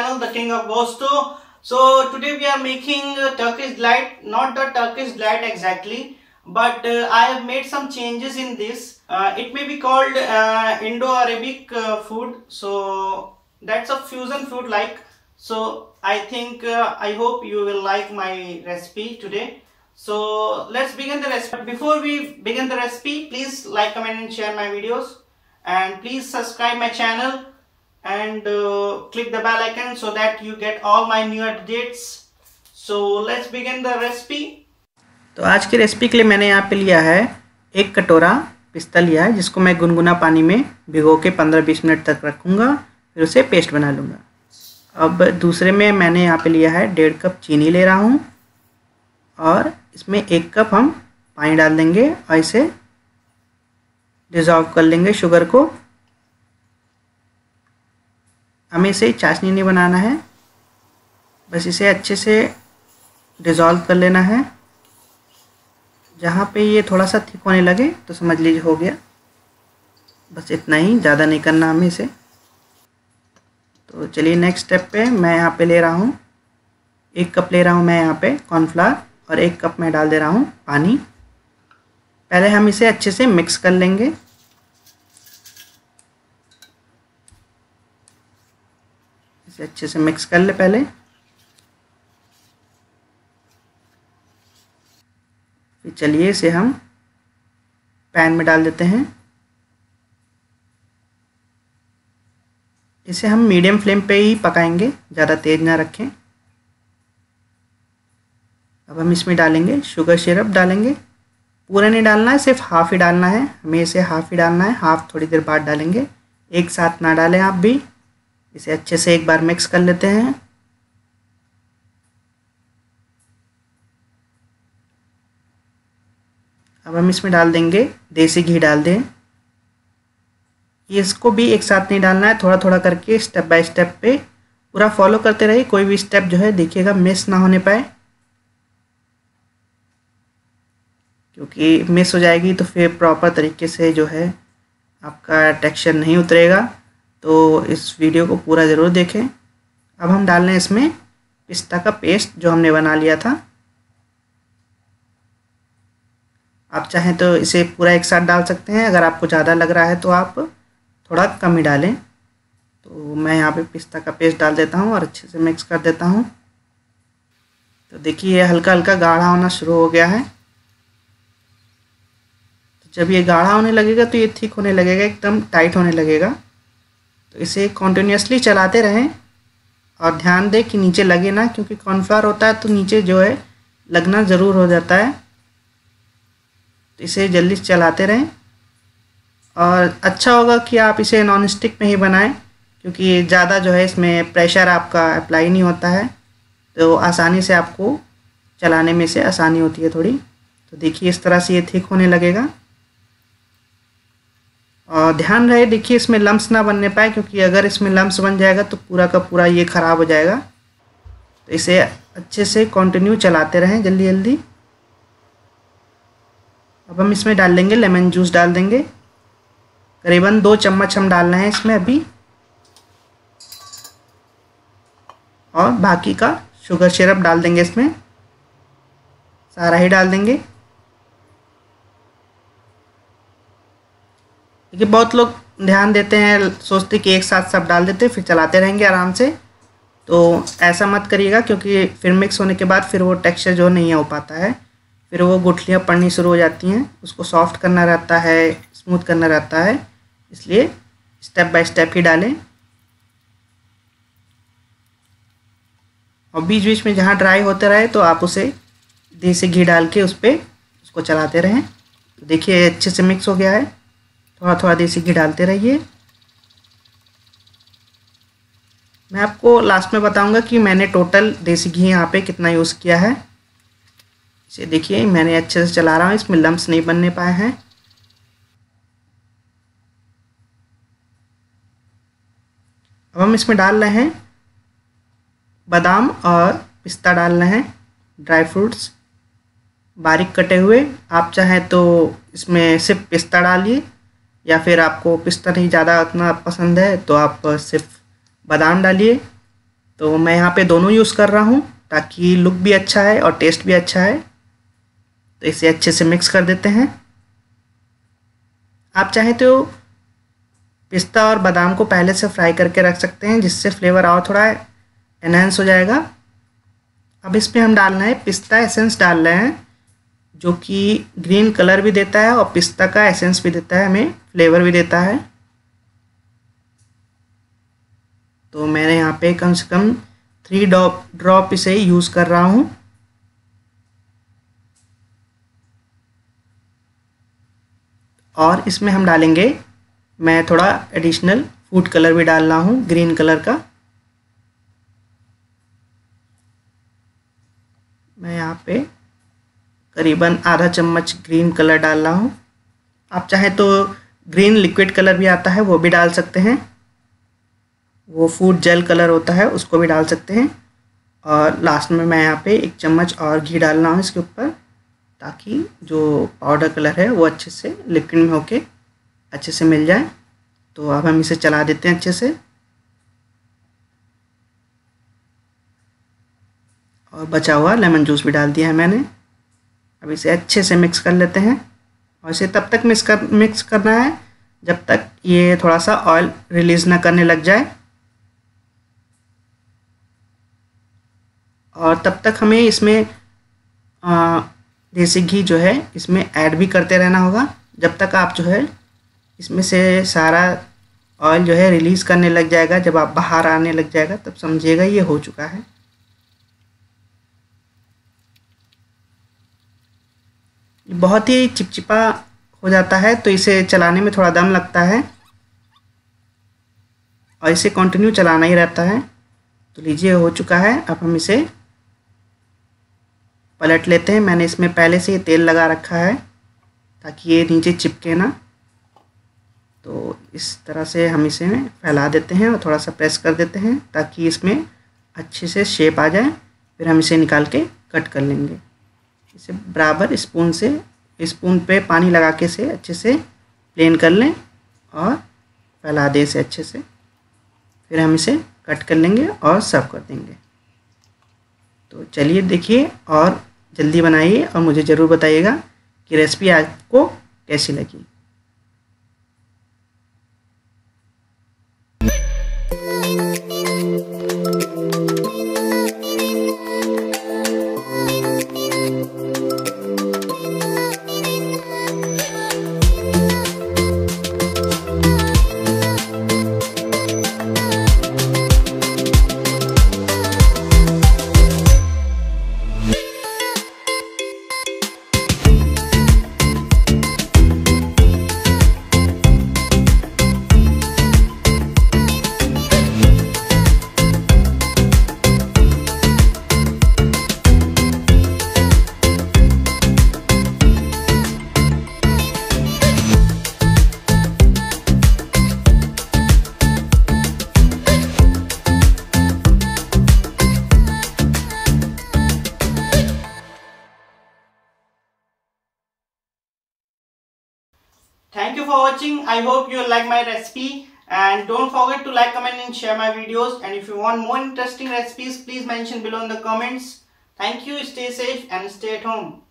channel the king of Bosto so today we are making uh, Turkish delight not the Turkish delight exactly but uh, I have made some changes in this uh, it may be called uh, Indo-Arabic uh, food so that's a fusion food like so I think uh, I hope you will like my recipe today so let's begin the recipe before we begin the recipe please like comment and share my videos and please subscribe my channel and uh, click the bell icon so that you get all my new updates so let's begin the recipe तो आज की recipe के लिए मैंने यहाँ पे लिया है एक कटोरा पिस्ता लिया है जिसको मैं गुनगुना पानी में भिगो के 15-20 मिनट तक रखूँगा फिर उसे पेस्ट बना लूँगा अब दूसरे में मैंने यहाँ पे लिया है डेढ़ कप चीनी ले रहा हूँ और इसमें एक कप हम पानी डाल देंगे और इसे डिज़ोल्व कर लेंगे शुगर को हमें इसे चाशनी नहीं बनाना है बस इसे अच्छे से डिज़ोल्व कर लेना है जहाँ पे ये थोड़ा सा थिक होने लगे तो समझ लीजिए हो गया बस इतना ही ज़्यादा नहीं करना हमें इसे तो चलिए नेक्स्ट स्टेप पे मैं यहाँ पे ले रहा हूँ एक कप ले रहा हूँ मैं यहाँ पे कॉर्नफ्लावर और एक कप मैं डाल दे रहा हूँ पानी पहले हम इसे अच्छे से मिक्स कर लेंगे इसे अच्छे से मिक्स कर ले पहले फिर चलिए इसे हम पैन में डाल देते हैं इसे हम मीडियम फ्लेम पे ही पकाएंगे ज़्यादा तेज़ ना रखें अब हम इसमें डालेंगे शुगर सिरप डालेंगे पूरा नहीं डालना है सिर्फ हाफ़ ही डालना है हमें इसे हाफ़ ही डालना है हाफ़ थोड़ी देर बाद डालेंगे एक साथ ना डालें आप भी इसे अच्छे से एक बार मिक्स कर लेते हैं अब हम इसमें डाल देंगे देसी घी डाल दें ये इसको भी एक साथ नहीं डालना है थोड़ा थोड़ा करके स्टेप बाय स्टेप पे पूरा फॉलो करते रहिए कोई भी स्टेप जो है देखिएगा मिस ना होने पाए क्योंकि मिस हो जाएगी तो फिर प्रॉपर तरीके से जो है आपका टेक्सचर नहीं उतरेगा तो इस वीडियो को पूरा ज़रूर देखें अब हम डाल रहे हैं इसमें पिस्ता का पेस्ट जो हमने बना लिया था आप चाहें तो इसे पूरा एक साथ डाल सकते हैं अगर आपको ज़्यादा लग रहा है तो आप थोड़ा कम ही डालें तो मैं यहाँ पे पिस्ता का पेस्ट डाल देता हूँ और अच्छे से मिक्स कर देता हूँ तो देखिए ये हल्का हल्का गाढ़ा होना शुरू हो गया है तो जब ये गाढ़ा होने लगेगा तो ये ठीक होने लगेगा एकदम टाइट होने लगेगा तो इसे कॉन्टीन्यूसली चलाते रहें और ध्यान दें कि नीचे लगे ना क्योंकि कॉर्नफ्लावर होता है तो नीचे जो है लगना ज़रूर हो जाता है तो इसे जल्दी चलाते रहें और अच्छा होगा कि आप इसे नॉन स्टिक में ही बनाएं क्योंकि ज़्यादा जो है इसमें प्रेशर आपका अप्लाई नहीं होता है तो आसानी से आपको चलाने में से आसानी होती है थोड़ी तो देखिए इस तरह से ये थिक होने लगेगा ध्यान रहे देखिए इसमें लम्स ना बनने पाए क्योंकि अगर इसमें लम्स बन जाएगा तो पूरा का पूरा ये ख़राब हो जाएगा तो इसे अच्छे से कंटिन्यू चलाते रहें जल्दी जल्दी अब हम इसमें डाल देंगे लेमन जूस डाल देंगे करीबन दो चम्मच हम डाल रहे हैं इसमें अभी और बाकी का शुगर सिरप डाल देंगे इसमें सारा ही डाल देंगे क्योंकि बहुत लोग ध्यान देते हैं सोचते कि एक साथ सब डाल देते फिर चलाते रहेंगे आराम से तो ऐसा मत करिएगा क्योंकि फिर मिक्स होने के बाद फिर वो टेक्सचर जो नहीं हो पाता है फिर वो गुठलियाँ पड़नी शुरू हो जाती हैं उसको सॉफ्ट करना रहता है स्मूथ करना रहता है इसलिए स्टेप बाय स्टेप ही डालें और बीच बीच में जहाँ ड्राई होते रहे तो आप उसे देसी घी डाल के उस पर उसको चलाते रहें देखिए अच्छे से मिक्स हो गया है थोड़ा थोड़ा देसी घी डालते रहिए मैं आपको लास्ट में बताऊंगा कि मैंने टोटल देसी घी यहाँ पे कितना यूज़ किया है इसे देखिए मैंने अच्छे से चला रहा हूँ इसमें लम्ब नहीं बनने पाए हैं अब हम इसमें डाल रहे हैं बादाम और पिस्ता डाल रहे हैं ड्राई फ्रूट्स बारीक कटे हुए आप चाहें तो इसमें सिर्फ पिस्ता डालिए या फिर आपको पिस्ता नहीं ज़्यादा उतना पसंद है तो आप सिर्फ बादाम डालिए तो मैं यहाँ पे दोनों यूज़ कर रहा हूँ ताकि लुक भी अच्छा है और टेस्ट भी अच्छा है तो इसे अच्छे से मिक्स कर देते हैं आप चाहें तो पिस्ता और बादाम को पहले से फ्राई करके रख सकते हैं जिससे फ्लेवर और थोड़ा एनहेंस हो जाएगा अब इसमें हम डालना है पिस्ता एसेंस डाल रहे हैं जो कि ग्रीन कलर भी देता है और पिस्ता का एसेंस भी देता है हमें फ्लेवर भी देता है तो मैंने यहाँ पे कम से कम थ्री डॉप ड्रॉप इसे यूज़ कर रहा हूँ और इसमें हम डालेंगे मैं थोड़ा एडिशनल फूड कलर भी डाल रहा हूँ ग्रीन कलर का मैं यहाँ पे करीबन आधा चम्मच ग्रीन कलर डाल रहा हूँ आप चाहे तो ग्रीन लिक्विड कलर भी आता है वो भी डाल सकते हैं वो फूड जेल कलर होता है उसको भी डाल सकते हैं और लास्ट में मैं यहाँ पे एक चम्मच और घी डाल रहा हूँ इसके ऊपर ताकि जो पाउडर कलर है वो अच्छे से लिक्विड में होके अच्छे से मिल जाए तो अब हम इसे चला देते हैं अच्छे से और बचा हुआ लेमन जूस भी डाल दिया है मैंने अब इसे अच्छे से मिक्स कर लेते हैं और इसे तब तक मिक्स कर मिक्स करना है जब तक ये थोड़ा सा ऑयल रिलीज़ ना करने लग जाए और तब तक हमें इसमें देसी घी जो है इसमें ऐड भी करते रहना होगा जब तक आप जो है इसमें से सारा ऑयल जो है रिलीज़ करने लग जाएगा जब आप बाहर आने लग जाएगा तब समझिएगा ये हो चुका है बहुत ही चिपचिपा हो जाता है तो इसे चलाने में थोड़ा दम लगता है और इसे कंटिन्यू चलाना ही रहता है तो लीजिए हो चुका है अब हम इसे पलट लेते हैं मैंने इसमें पहले से ही तेल लगा रखा है ताकि ये नीचे चिपके ना तो इस तरह से हम इसे फैला देते हैं और थोड़ा सा प्रेस कर देते हैं ताकि इसमें अच्छे से शेप आ जाए फिर हम इसे निकाल के कट कर लेंगे इसे बराबर स्पून से स्पून पे पानी लगा के से अच्छे से प्लेन कर लें और फैला दें इसे अच्छे से फिर हम इसे कट कर लेंगे और सर्व कर देंगे तो चलिए देखिए और जल्दी बनाइए और मुझे ज़रूर बताइएगा कि रेसिपी आपको कैसी लगी Thank you for watching. I hope you like my recipe and don't forget to like, comment and share my videos and if you want more interesting recipes please mention below in the comments. Thank you, stay safe and stay at home.